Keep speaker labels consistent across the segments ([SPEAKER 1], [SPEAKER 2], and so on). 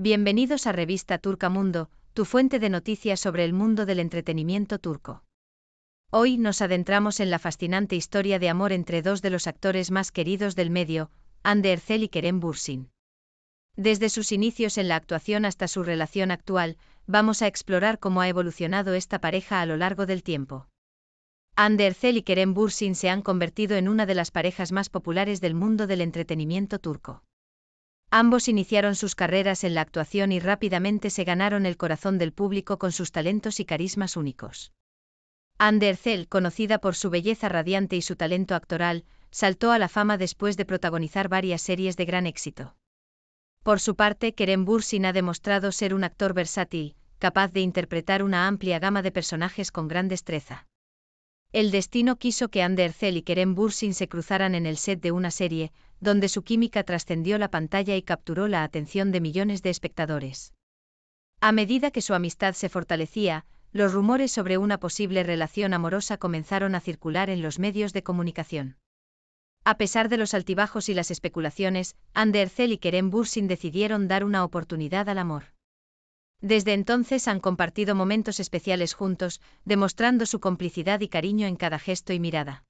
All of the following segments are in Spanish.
[SPEAKER 1] Bienvenidos a Revista Turca Mundo, tu fuente de noticias sobre el mundo del entretenimiento turco. Hoy nos adentramos en la fascinante historia de amor entre dos de los actores más queridos del medio, Ander y Kerem Bursin. Desde sus inicios en la actuación hasta su relación actual, vamos a explorar cómo ha evolucionado esta pareja a lo largo del tiempo. Ander y Kerem Bursin se han convertido en una de las parejas más populares del mundo del entretenimiento turco. Ambos iniciaron sus carreras en la actuación y rápidamente se ganaron el corazón del público con sus talentos y carismas únicos. Andercel, conocida por su belleza radiante y su talento actoral, saltó a la fama después de protagonizar varias series de gran éxito. Por su parte, Kerem Bursin ha demostrado ser un actor versátil, capaz de interpretar una amplia gama de personajes con gran destreza. El destino quiso que Ander y Kerem Bursin se cruzaran en el set de una serie, donde su química trascendió la pantalla y capturó la atención de millones de espectadores. A medida que su amistad se fortalecía, los rumores sobre una posible relación amorosa comenzaron a circular en los medios de comunicación. A pesar de los altibajos y las especulaciones, Anderzel y Kerem Bursin decidieron dar una oportunidad al amor. Desde entonces han compartido momentos especiales juntos, demostrando su complicidad y cariño en cada gesto y mirada.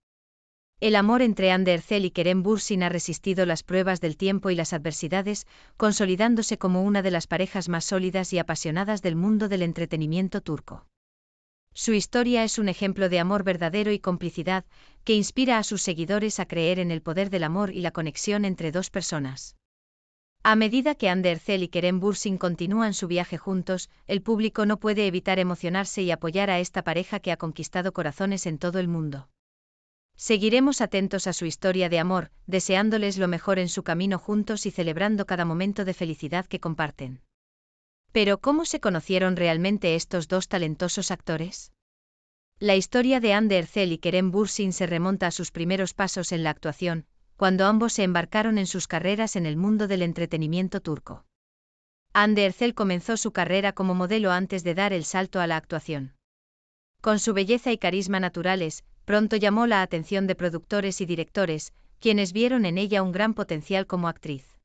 [SPEAKER 1] El amor entre Andercel y Kerem Bursin ha resistido las pruebas del tiempo y las adversidades, consolidándose como una de las parejas más sólidas y apasionadas del mundo del entretenimiento turco. Su historia es un ejemplo de amor verdadero y complicidad, que inspira a sus seguidores a creer en el poder del amor y la conexión entre dos personas. A medida que Andercel y Kerem Bursin continúan su viaje juntos, el público no puede evitar emocionarse y apoyar a esta pareja que ha conquistado corazones en todo el mundo. Seguiremos atentos a su historia de amor, deseándoles lo mejor en su camino juntos y celebrando cada momento de felicidad que comparten. Pero ¿cómo se conocieron realmente estos dos talentosos actores? La historia de Ander y Kerem Bursin se remonta a sus primeros pasos en la actuación, cuando ambos se embarcaron en sus carreras en el mundo del entretenimiento turco. Hande comenzó su carrera como modelo antes de dar el salto a la actuación. Con su belleza y carisma naturales, pronto llamó la atención de productores y directores, quienes vieron en ella un gran potencial como actriz.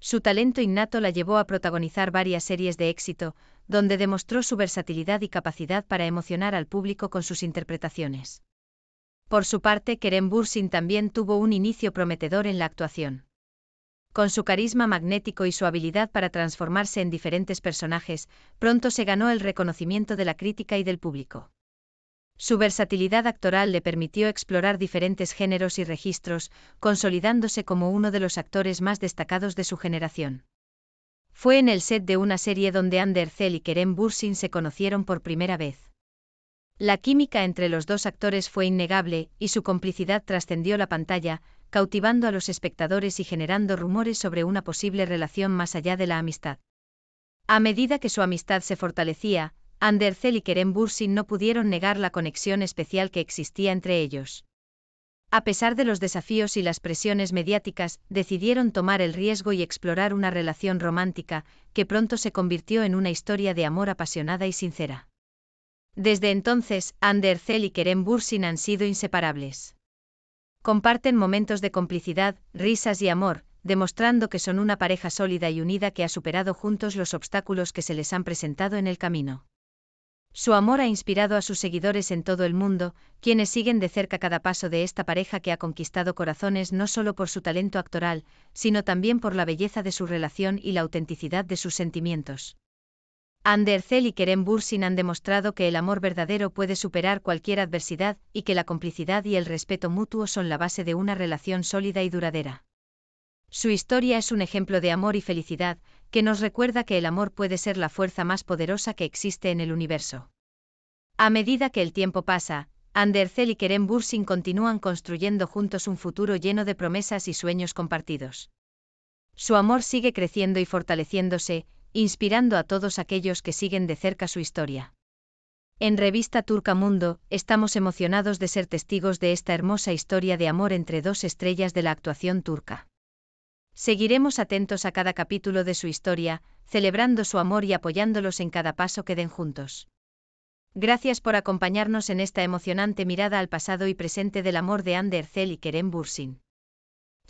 [SPEAKER 1] Su talento innato la llevó a protagonizar varias series de éxito, donde demostró su versatilidad y capacidad para emocionar al público con sus interpretaciones. Por su parte, Kerem Bursin también tuvo un inicio prometedor en la actuación. Con su carisma magnético y su habilidad para transformarse en diferentes personajes, pronto se ganó el reconocimiento de la crítica y del público. Su versatilidad actoral le permitió explorar diferentes géneros y registros, consolidándose como uno de los actores más destacados de su generación. Fue en el set de una serie donde Ander Zell y Kerem Bursin se conocieron por primera vez. La química entre los dos actores fue innegable y su complicidad trascendió la pantalla, cautivando a los espectadores y generando rumores sobre una posible relación más allá de la amistad. A medida que su amistad se fortalecía, Anderzel y Kerem Bursin no pudieron negar la conexión especial que existía entre ellos. A pesar de los desafíos y las presiones mediáticas, decidieron tomar el riesgo y explorar una relación romántica, que pronto se convirtió en una historia de amor apasionada y sincera. Desde entonces, Andercel y Kerem Bursin han sido inseparables. Comparten momentos de complicidad, risas y amor, demostrando que son una pareja sólida y unida que ha superado juntos los obstáculos que se les han presentado en el camino. Su amor ha inspirado a sus seguidores en todo el mundo, quienes siguen de cerca cada paso de esta pareja que ha conquistado corazones no solo por su talento actoral, sino también por la belleza de su relación y la autenticidad de sus sentimientos. Andercel y Kerem Bursin han demostrado que el amor verdadero puede superar cualquier adversidad y que la complicidad y el respeto mutuo son la base de una relación sólida y duradera. Su historia es un ejemplo de amor y felicidad, que nos recuerda que el amor puede ser la fuerza más poderosa que existe en el universo. A medida que el tiempo pasa, Andercel y Kerem Bursin continúan construyendo juntos un futuro lleno de promesas y sueños compartidos. Su amor sigue creciendo y fortaleciéndose, inspirando a todos aquellos que siguen de cerca su historia. En Revista Turca Mundo, estamos emocionados de ser testigos de esta hermosa historia de amor entre dos estrellas de la actuación turca. Seguiremos atentos a cada capítulo de su historia, celebrando su amor y apoyándolos en cada paso que den juntos. Gracias por acompañarnos en esta emocionante mirada al pasado y presente del amor de Ander y Kerem Bursin.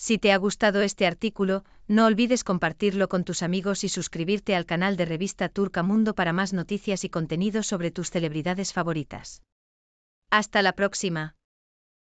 [SPEAKER 1] Si te ha gustado este artículo, no olvides compartirlo con tus amigos y suscribirte al canal de revista Turca Mundo para más noticias y contenido sobre tus celebridades favoritas. Hasta la próxima.